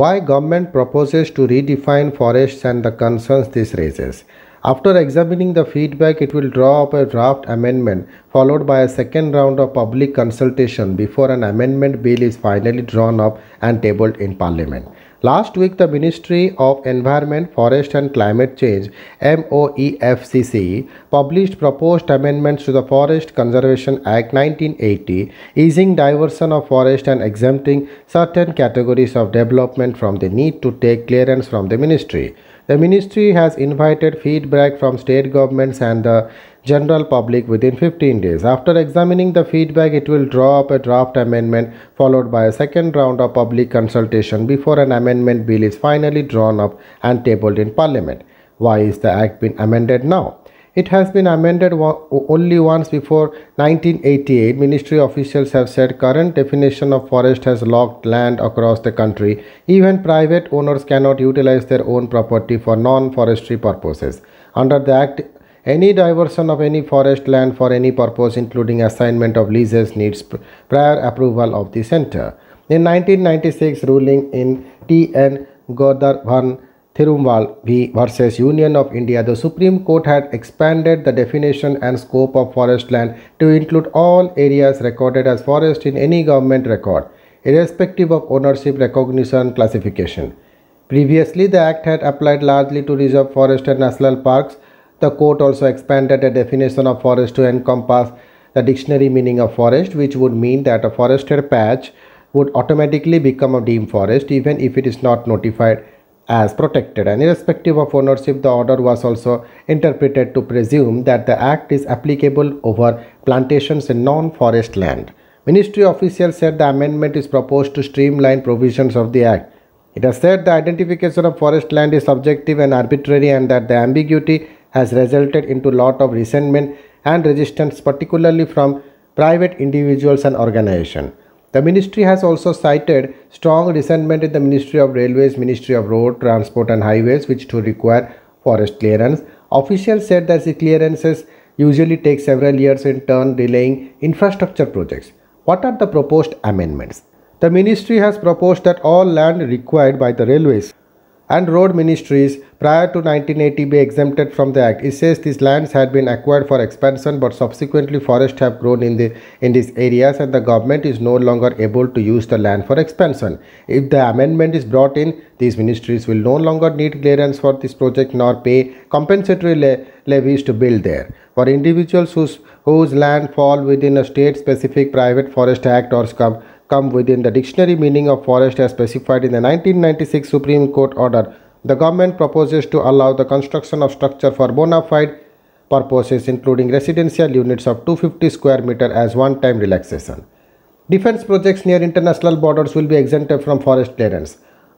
Why government proposes to redefine forests and the concerns this raises. After examining the feedback, it will draw up a draft amendment followed by a second round of public consultation before an amendment bill is finally drawn up and tabled in parliament. Last week, the Ministry of Environment, Forest and Climate Change (MOEFCC) published proposed amendments to the Forest Conservation Act 1980, easing diversion of forest and exempting certain categories of development from the need to take clearance from the ministry. The ministry has invited feedback from state governments and the general public within 15 days. After examining the feedback, it will draw up a draft amendment followed by a second round of public consultation before an amendment bill is finally drawn up and tabled in parliament. Why is the act being amended now? It has been amended only once before 1988. Ministry officials have said current definition of forest has locked land across the country. Even private owners cannot utilize their own property for non-forestry purposes. Under the act, any diversion of any forest land for any purpose including assignment of leases needs prior approval of the center. In 1996 ruling in T.N. Godarvan Thirumval v. versus Union of India, the Supreme Court had expanded the definition and scope of forest land to include all areas recorded as forest in any government record, irrespective of ownership, recognition, classification. Previously, the Act had applied largely to reserve forest and national parks. The court also expanded the definition of forest to encompass the dictionary meaning of forest, which would mean that a forested patch would automatically become a deemed forest even if it is not notified as protected and irrespective of ownership the order was also interpreted to presume that the act is applicable over plantations in non-forest land. Ministry officials said the amendment is proposed to streamline provisions of the act. It has said the identification of forest land is subjective and arbitrary and that the ambiguity has resulted into lot of resentment and resistance particularly from private individuals and organizations. The ministry has also cited strong resentment in the Ministry of Railways, Ministry of Road, Transport and Highways which to require forest clearance. Officials said that the clearances usually take several years in turn delaying infrastructure projects. What are the proposed amendments? The ministry has proposed that all land required by the railways and road ministries prior to 1980 be exempted from the act. It says these lands had been acquired for expansion but subsequently forests have grown in, the, in these areas and the government is no longer able to use the land for expansion. If the amendment is brought in, these ministries will no longer need clearance for this project nor pay compensatory le levies to build there. For individuals whose, whose land fall within a state-specific private forest act or scum come within the dictionary meaning of forest as specified in the 1996 Supreme Court order. The government proposes to allow the construction of structure for bona fide purposes including residential units of 250 square meter as one-time relaxation. Defense projects near international borders will be exempted from forest clearance.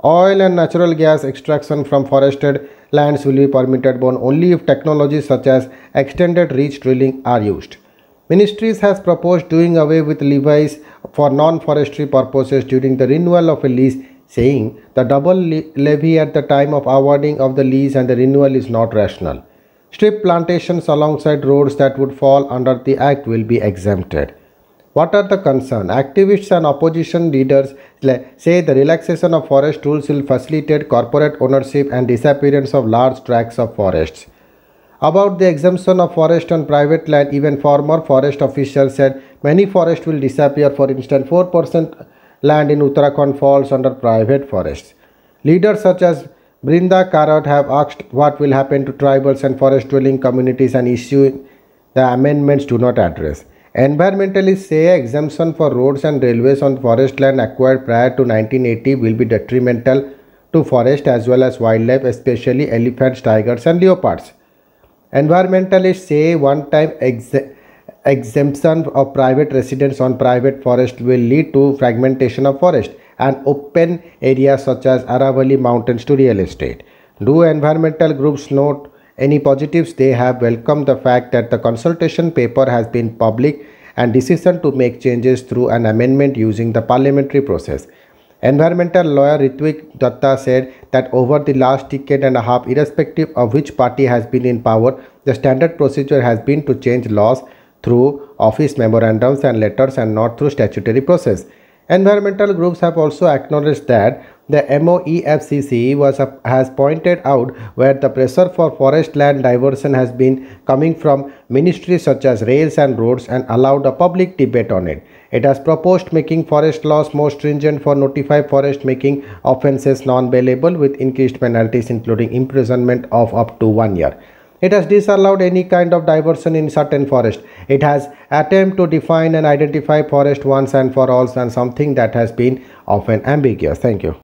Oil and natural gas extraction from forested lands will be permitted but only if technologies such as extended reach drilling are used. Ministries has proposed doing away with levies for non-forestry purposes during the renewal of a lease, saying the double le levy at the time of awarding of the lease and the renewal is not rational. Strip plantations alongside roads that would fall under the act will be exempted. What are the concerns? Activists and opposition leaders say the relaxation of forest rules will facilitate corporate ownership and disappearance of large tracts of forests. About the exemption of forest on private land, even former forest officials said many forests will disappear. For instance, 4% land in Uttarakhand falls under private forests. Leaders such as Brinda Karat have asked what will happen to tribals and forest dwelling communities an issue the amendments do not address. Environmentalists say exemption for roads and railways on forest land acquired prior to 1980 will be detrimental to forest as well as wildlife, especially elephants, tigers and leopards. Environmentalists say one-time ex exemption of private residents on private forest will lead to fragmentation of forest and open areas such as Aravalli Mountains to real estate. Do environmental groups note any positives? They have welcomed the fact that the consultation paper has been public and decision to make changes through an amendment using the parliamentary process. Environmental lawyer Ritwik Dutta said that over the last decade and a half, irrespective of which party has been in power, the standard procedure has been to change laws through office memorandums and letters and not through statutory process. Environmental groups have also acknowledged that the MOEFCC was, uh, has pointed out where the pressure for forest land diversion has been coming from ministries such as rails and roads and allowed a public debate on it. It has proposed making forest laws more stringent for notified forest making offences non-bailable with increased penalties including imprisonment of up to one year. It has disallowed any kind of diversion in certain forest. It has attempted to define and identify forest once and for all and something that has been often ambiguous. Thank you.